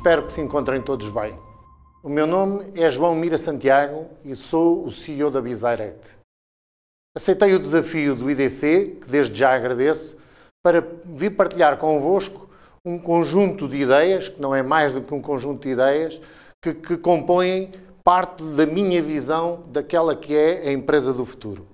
Espero que se encontrem todos bem. O meu nome é João Mira Santiago e sou o CEO da BizDirect. Aceitei o desafio do IDC, que desde já agradeço, para vir partilhar convosco um conjunto de ideias, que não é mais do que um conjunto de ideias, que, que compõem parte da minha visão daquela que é a empresa do futuro.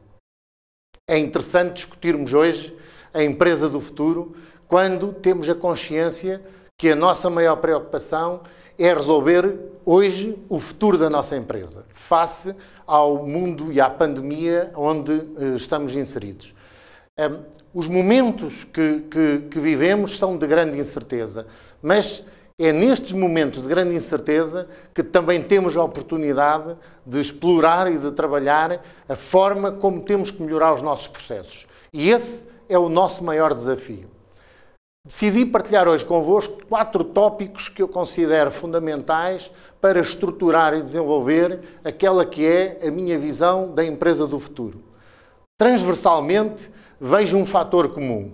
É interessante discutirmos hoje a empresa do futuro quando temos a consciência que a nossa maior preocupação é resolver hoje o futuro da nossa empresa, face ao mundo e à pandemia onde eh, estamos inseridos. Os momentos que, que, que vivemos são de grande incerteza, mas é nestes momentos de grande incerteza que também temos a oportunidade de explorar e de trabalhar a forma como temos que melhorar os nossos processos. E esse é o nosso maior desafio. Decidi partilhar hoje convosco quatro tópicos que eu considero fundamentais para estruturar e desenvolver aquela que é a minha visão da empresa do futuro. Transversalmente, vejo um fator comum: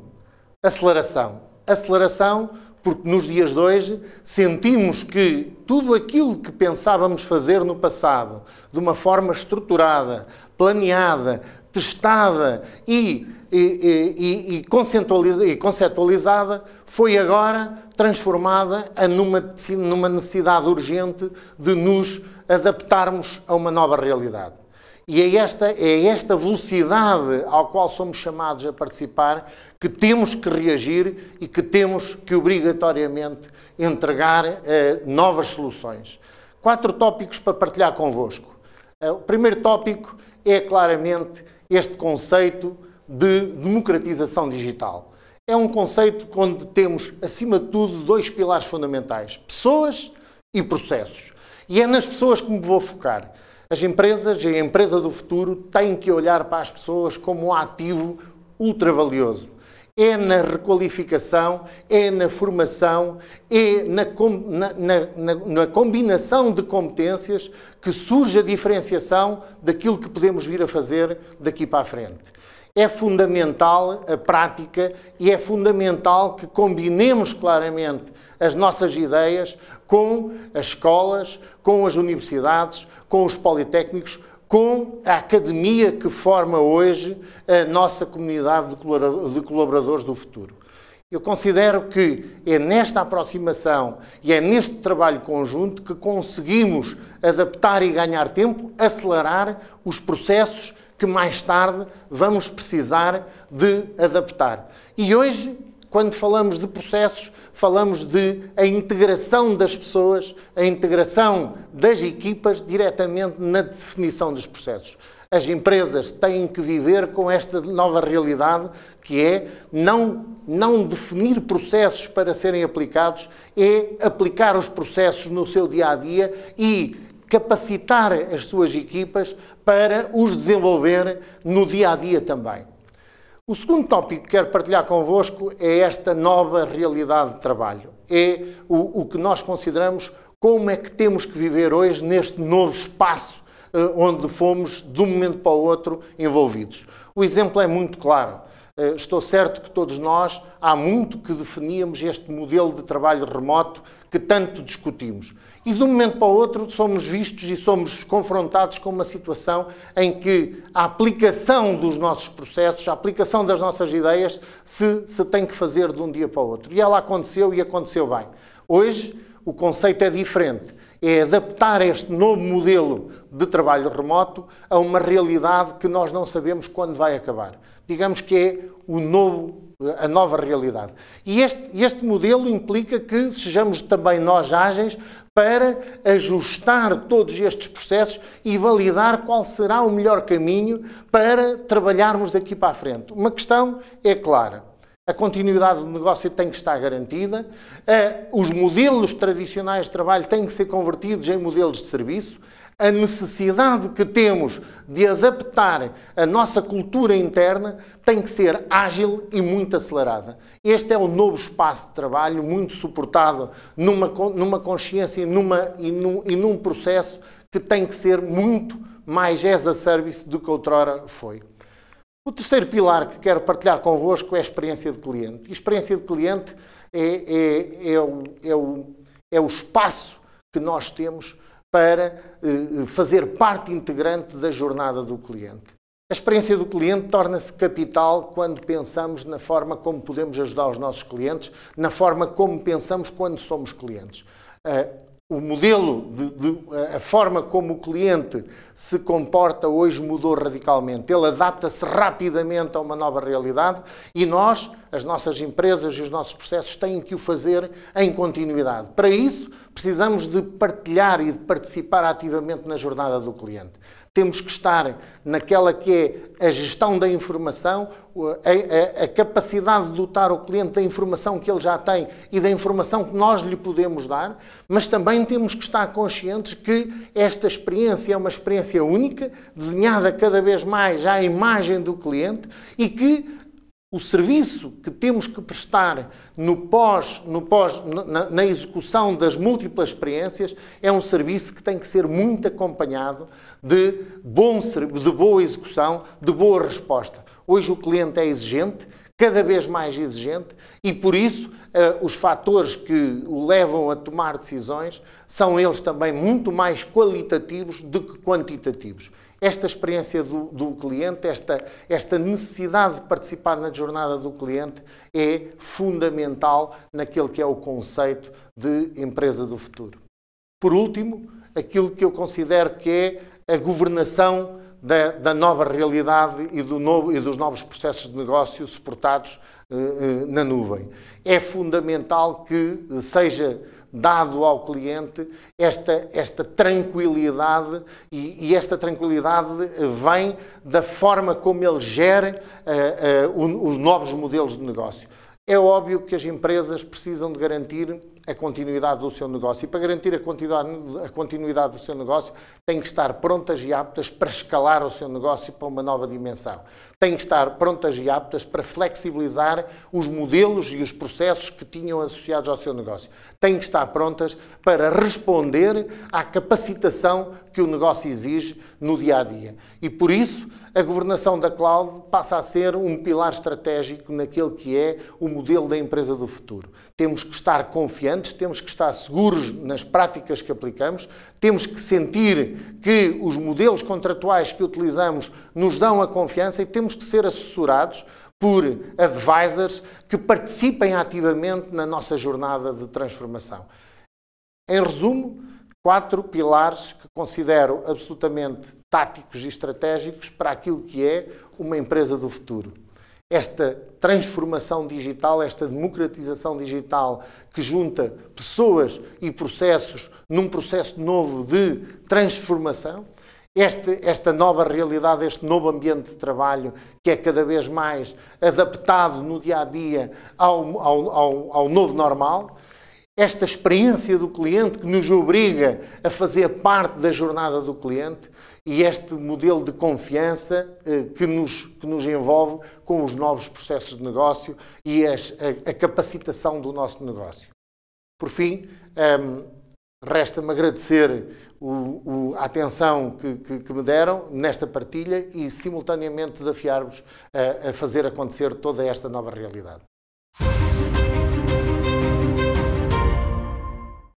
aceleração. Aceleração, porque nos dias de hoje sentimos que tudo aquilo que pensávamos fazer no passado, de uma forma estruturada, planeada, testada e, e, e, e, e conceptualizada, foi agora transformada numa, numa necessidade urgente de nos adaptarmos a uma nova realidade. E é esta, é esta velocidade ao qual somos chamados a participar que temos que reagir e que temos que obrigatoriamente entregar eh, novas soluções. Quatro tópicos para partilhar convosco. Eh, o primeiro tópico é claramente este conceito de democratização digital. É um conceito onde temos, acima de tudo, dois pilares fundamentais: pessoas e processos. E é nas pessoas que me vou focar. As empresas e a empresa do futuro têm que olhar para as pessoas como um ativo valioso é na requalificação, é na formação, é na, na, na, na, combinação de competências que surge a diferenciação daquilo que podemos vir a fazer daqui para a frente. É fundamental a prática e é fundamental que combinemos claramente as nossas ideias com as escolas, com as universidades, com os politécnicos, com a academia que forma hoje a nossa comunidade de colaboradores do futuro. Eu considero que é nesta aproximação e é neste trabalho conjunto que conseguimos adaptar e ganhar tempo, acelerar os processos que mais tarde vamos precisar de adaptar. E hoje quando falamos de processos, falamos de a integração das pessoas, a integração das equipas diretamente na definição dos processos. As empresas têm que viver com esta nova realidade que é não, não definir processos para serem aplicados, é aplicar os processos no seu dia a dia e capacitar as suas equipas para os desenvolver no dia a dia também. O segundo tópico que quero partilhar convosco é esta nova realidade de trabalho. É o, o que nós consideramos como é que temos que viver hoje neste novo espaço eh, onde fomos, de um momento para o outro, envolvidos. O exemplo é muito claro. Eh, estou certo que todos nós há muito que definíamos este modelo de trabalho remoto que tanto discutimos. E de um momento para o outro somos vistos e somos confrontados com uma situação em que a aplicação dos nossos processos, a aplicação das nossas ideias, se, se tem que fazer de um dia para o outro. E ela aconteceu e aconteceu bem. Hoje o conceito é diferente é adaptar este novo modelo de trabalho remoto a uma realidade que nós não sabemos quando vai acabar. Digamos que é o novo, a nova realidade. E este, este modelo implica que sejamos também nós ágeis para ajustar todos estes processos e validar qual será o melhor caminho para trabalharmos daqui para a frente. Uma questão é clara a continuidade do negócio tem que estar garantida, os modelos tradicionais de trabalho têm que ser convertidos em modelos de serviço, a necessidade que temos de adaptar a nossa cultura interna tem que ser ágil e muito acelerada. Este é o novo espaço de trabalho, muito suportado numa, numa consciência e, numa, e, num, e num processo que tem que ser muito mais as a service do que outrora foi. O terceiro pilar que quero partilhar convosco é a experiência de cliente. E a experiência de cliente é, é, é, o, é, o, é o espaço que nós temos para eh, fazer parte integrante da jornada do cliente. A experiência do cliente torna-se capital quando pensamos na forma como podemos ajudar os nossos clientes, na forma como pensamos quando somos clientes. Uh, o modelo, de, de, a forma como o cliente se comporta hoje mudou radicalmente. Ele adapta-se rapidamente a uma nova realidade e nós, as nossas empresas e os nossos processos têm que o fazer em continuidade. Para isso, precisamos de partilhar e de participar ativamente na jornada do cliente temos que estar naquela que é a gestão da informação, a, a, a, capacidade de dotar o cliente da informação que ele já tem e da informação que nós lhe podemos dar, mas também temos que estar conscientes que esta experiência é uma experiência única, desenhada cada vez mais à imagem do cliente e que o serviço que temos que prestar no pós, no pós na, na, execução das múltiplas experiências é um serviço que tem que ser muito acompanhado de, bom, de boa execução, de boa resposta. Hoje o cliente é exigente, cada vez mais exigente, e por isso uh, os fatores que o levam a tomar decisões são eles também muito mais qualitativos do que quantitativos esta experiência do, do, cliente, esta, esta necessidade de participar na jornada do cliente é fundamental naquele que é o conceito de empresa do futuro. Por último, aquilo que eu considero que é a governação da, da nova realidade e, do novo, e, dos novos processos de negócio suportados eh, eh, na nuvem. É fundamental que seja dado ao cliente esta, esta tranquilidade e, e esta tranquilidade vem da forma como ele gera uh, eh, uh, eh, os novos modelos de negócio. É óbvio que as empresas precisam de garantir a continuidade do seu negócio e para garantir a continuidade, a continuidade do seu negócio têm que estar prontas e aptas para escalar o seu negócio para uma nova dimensão. Têm que estar prontas e aptas para flexibilizar os modelos e os processos que tinham associados ao seu negócio. Têm que estar prontas para responder à capacitação que o negócio exige no dia a dia. E por isso, a governação da cloud passa a ser um pilar estratégico naquele que é o modelo da empresa do futuro. Temos que estar confiantes, temos que estar seguros nas práticas que aplicamos, temos que sentir que os modelos contratuais que utilizamos nos dão a confiança e temos que ser assessorados por advisors que participem ativamente na nossa jornada de transformação. Em resumo, quatro pilares que considero absolutamente táticos e estratégicos para aquilo que é uma empresa do futuro. Esta transformação digital, esta democratização digital que junta pessoas e processos num processo novo de transformação, este, esta nova realidade, este novo ambiente de trabalho que é cada vez mais adaptado no dia a dia ao, ao, ao, ao novo normal esta experiência do cliente que nos obriga a fazer parte da jornada do cliente e este modelo de confiança eh, que, nos, que nos envolve com os novos processos de negócio e as, a, a, capacitação do nosso negócio. Por fim, um, ehm, resta-me agradecer o, o, a atenção que, que, que, me deram nesta partilha e simultaneamente desafiar-vos a, a fazer acontecer toda esta nova realidade.